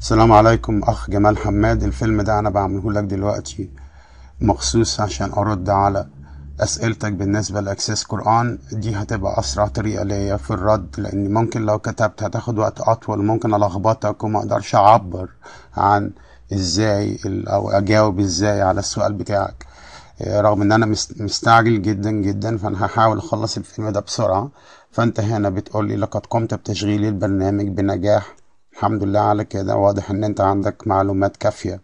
السلام عليكم اخ جمال حماد الفيلم ده انا بعمله لك دلوقتي مخصوص عشان ارد على اسئلتك بالنسبة لاكسس قرآن دي هتبقى اسرع طريقة ليا في الرد لان ممكن لو كتبت هتاخد وقت اطول ممكن الخبطك وما اقدرش اعبر عن ازاي او اجاوب ازاي على السؤال بتاعك رغم ان انا مستعجل جدا جدا فانا هحاول اخلص الفيلم ده بسرعة فانت هنا بتقولي لقد قمت بتشغيل البرنامج بنجاح الحمد لله على كده واضح ان انت عندك معلومات كافية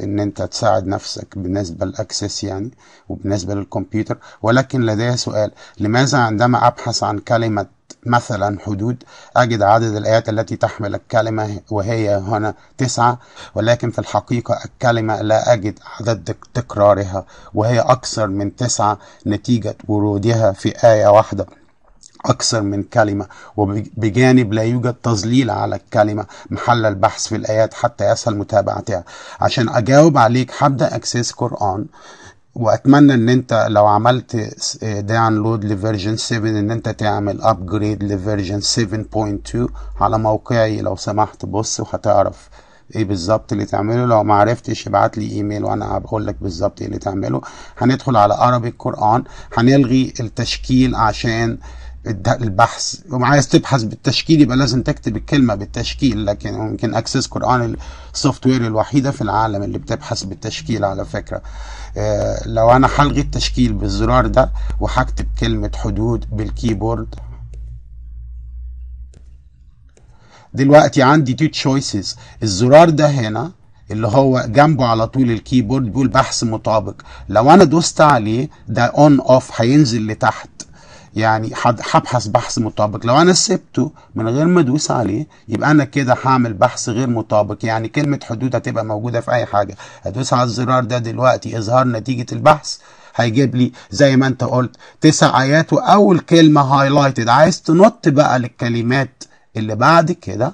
ان انت تساعد نفسك بالنسبة للاكسس يعني وبالنسبة للكمبيوتر ولكن لدي سؤال لماذا عندما ابحث عن كلمة مثلا حدود أجد عدد الآيات التي تحمل الكلمة وهي هنا تسعة ولكن في الحقيقة الكلمة لا أجد عدد تكرارها وهي أكثر من تسعة نتيجة ورودها في آية واحدة أكثر من كلمة وبجانب لا يوجد تظليل على الكلمة محل البحث في الآيات حتى يسهل متابعتها عشان أجاوب عليك حبدأ أكسس قرآن واتمنى ان انت لو عملت داونلود لفيرجن 7 ان انت تعمل ابجريد لفيرجن 7.2 على موقعي لو سمحت بص وهتعرف ايه بالظبط اللي تعمله لو ما عرفتش ابعت لي ايميل وانا هقول لك بالظبط ايه اللي تعمله هندخل على عربي القران هنلغي التشكيل عشان البحث وعايز تبحث بالتشكيل يبقى لازم تكتب الكلمه بالتشكيل لكن يمكن اكسس قران السوفت وير الوحيده في العالم اللي بتبحث بالتشكيل على فكره آه لو انا هلغي التشكيل بالزرار ده وهكتب كلمه حدود بالكيبورد دلوقتي عندي تو تشويسز الزرار ده هنا اللي هو جنبه على طول الكيبورد بيقول بحث مطابق لو انا دوست عليه ده اون اوف هينزل لتحت يعني هبحث بحث مطابق لو انا سبته من غير ما ادوس عليه يبقى انا كده هعمل بحث غير مطابق يعني كلمه حدود هتبقى موجوده في اي حاجه هدوس على الزرار ده دلوقتي اظهار نتيجه البحث هيجيب لي زي ما انت قلت تسع ايات واول كلمه هايلايتد عايز تنط بقى للكلمات اللي بعد كده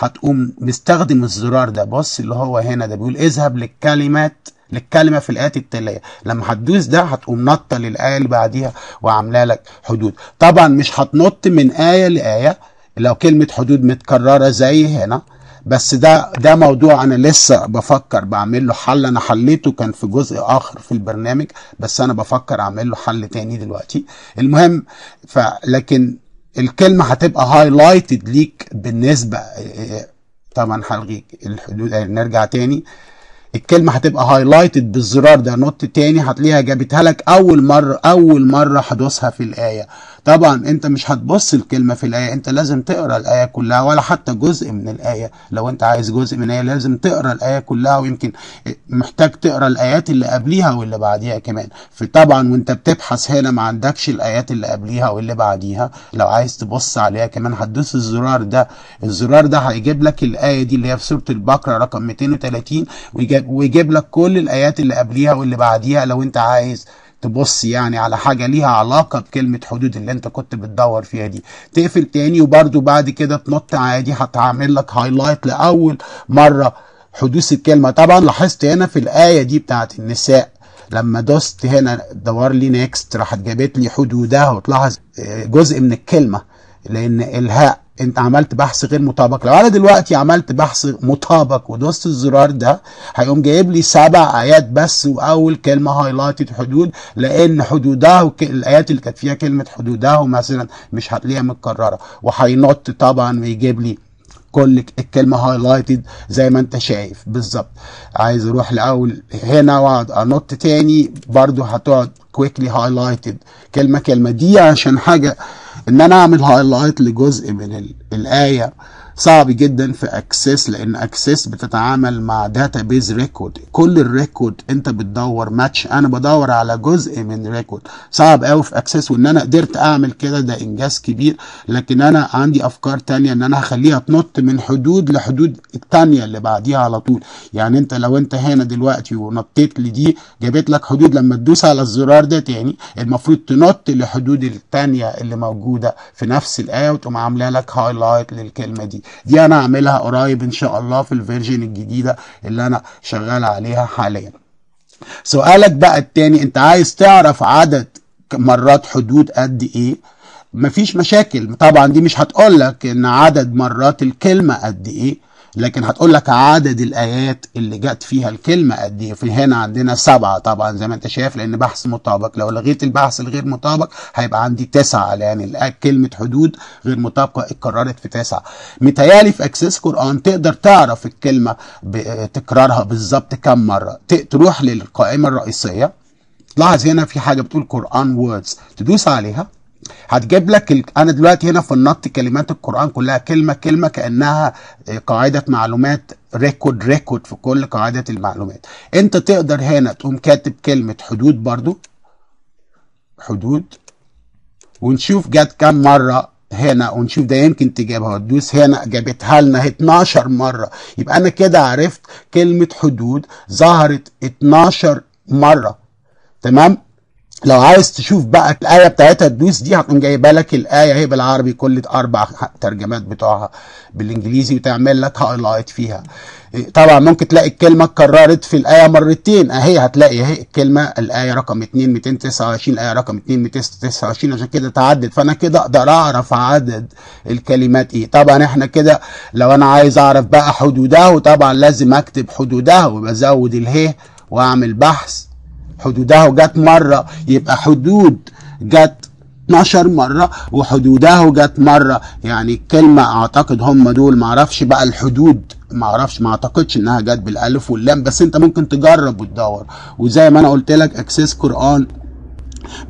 هتقوم مستخدم الزرار ده بص اللي هو هنا ده بيقول اذهب للكلمات للكلمه في الايات التاليه لما هتدوس ده هتقوم نطه للايه اللي بعديها وعامله لك حدود طبعا مش هتنط من ايه لايه لو كلمه حدود متكرره زي هنا بس ده ده موضوع انا لسه بفكر بعمل له حل انا حليته كان في جزء اخر في البرنامج بس انا بفكر اعمل له حل تاني دلوقتي المهم فلكن الكلمه هتبقى هايلايتد ليك بالنسبه طبعا هلغي الحدود نرجع تاني الكلمه هتبقى هايلايتد بالزرار ده نوت تاني هتلاقيها جابتها لك اول مره اول مره حدوثها في الايه طبعا انت مش هتبص الكلمه في الايه انت لازم تقرا الايه كلها ولا حتى جزء من الايه لو انت عايز جزء من الايه لازم تقرا الايه كلها ويمكن محتاج تقرا الايات اللي قبليها واللي بعديها كمان فطبعا وانت بتبحث هنا ما عندكش الايات اللي قبليها واللي بعديها لو عايز تبص عليها كمان هتدوس الزرار ده الزرار ده هيجيب لك الايه دي اللي هي في سوره البقره رقم 230 ويجيب لك كل الايات اللي قبليها واللي بعديها لو انت عايز تبص يعني على حاجه ليها علاقه بكلمه حدود اللي انت كنت بتدور فيها دي تقفل تاني وبرده بعد كده تنط عادي هتعمل لك هايلايت لاول مره حدوث الكلمه طبعا لاحظت هنا في الايه دي بتاعت النساء لما دوست هنا دور لي نيكست راحت جابت لي حدودها وتلاحظ آه، جزء من الكلمه لان الهاء انت عملت بحث غير مطابق لو انا دلوقتي عملت بحث مطابق ودوست الزرار ده هيقوم جايب لي سبع ايات بس واول كلمه هايلايتد حدود لان حدوده الايات اللي كانت فيها كلمه حدوده مثلا مش هتلاقيها متكرره وهينط طبعا ويجيب لي كل الكلمه هايلايتد زي ما انت شايف بالظبط عايز اروح لاول هنا واقعد انط تاني برضو هتقعد كويكلي هايلايتد كلمه كلمه دي عشان حاجه ان انا اعمل هايلايت لجزء من الايه صعب جدا في اكسس لان اكسس بتتعامل مع داتا بيز ريكورد كل الريكورد انت بتدور ماتش انا بدور على جزء من ريكورد صعب قوي في اكسس وان انا قدرت اعمل كده ده انجاز كبير لكن انا عندي افكار تانية ان انا هخليها تنط من حدود لحدود التانية اللي بعديها على طول يعني انت لو انت هنا دلوقتي ونطيت لدي جابت لك حدود لما تدوس على الزرار ده تاني المفروض تنط لحدود التانية اللي موجودة في نفس الايه وتقوم عامله لك هايلايت للكلمة دي دي دي انا هعملها قريب ان شاء الله في الفيرجن الجديده اللي انا شغال عليها حاليا سؤالك بقى التاني انت عايز تعرف عدد مرات حدود قد ايه مفيش مشاكل طبعا دي مش هتقولك ان عدد مرات الكلمه قد ايه لكن هتقول لك عدد الايات اللي جت فيها الكلمه قد ايه في هنا عندنا سبعه طبعا زي ما انت شايف لان بحث مطابق لو لغيت البحث الغير مطابق هيبقى عندي تسعه لان كلمه حدود غير مطابقه اتكررت في تسعه متهيالي في اكسس قران تقدر تعرف الكلمه تكرارها بالظبط كم مره تروح للقائمه الرئيسيه لاحظ هنا في حاجه بتقول قران ووردز تدوس عليها هتجيب لك ال... انا دلوقتي هنا في النط كلمات القران كلها كلمه كلمه كانها آه، قاعده معلومات ريكورد ريكورد في كل قاعده المعلومات انت تقدر هنا تقوم كاتب كلمه حدود برضو حدود ونشوف جت كام مره هنا ونشوف ده يمكن تجيبها وتدوس هنا جابتها لنا 12 مره يبقى انا كده عرفت كلمه حدود ظهرت 12 مره تمام لو عايز تشوف بقى الآية بتاعتها الدوس دي هتقوم جايبه لك الآية هي بالعربي كل أربع ترجمات بتوعها بالإنجليزي وتعمل لك هايلايت فيها طبعا ممكن تلاقي الكلمة اتكررت في الآية مرتين أهي هتلاقي أهي الكلمة الآية رقم 2 229 الآية رقم 2 229 عشان كده تعدد فأنا كده أقدر أعرف عدد الكلمات إيه طبعا إحنا كده لو أنا عايز أعرف بقى حدوده وطبعا لازم أكتب حدوده وبزود الهي وأعمل بحث حدودها جت مرة يبقى حدود جت 12 مرة وحدودها جت مرة يعني الكلمة اعتقد هم دول معرفش بقى الحدود معرفش ما اعتقدش انها جت بالالف واللام بس انت ممكن تجرب وتدور وزي ما انا قلت لك اكسس قرآن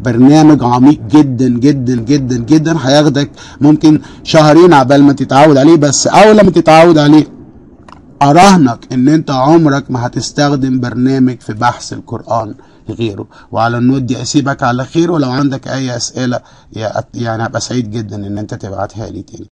برنامج عميق جدا جدا جدا جدا هياخدك ممكن شهرين عبال ما تتعود عليه بس اول ما تتعود عليه اراهنك ان انت عمرك ما هتستخدم برنامج في بحث القرآن غيره وعلى النود دي اسيبك على خير ولو عندك اي اسئله يعني هبقى سعيد جدا ان انت تبعتها لي تاني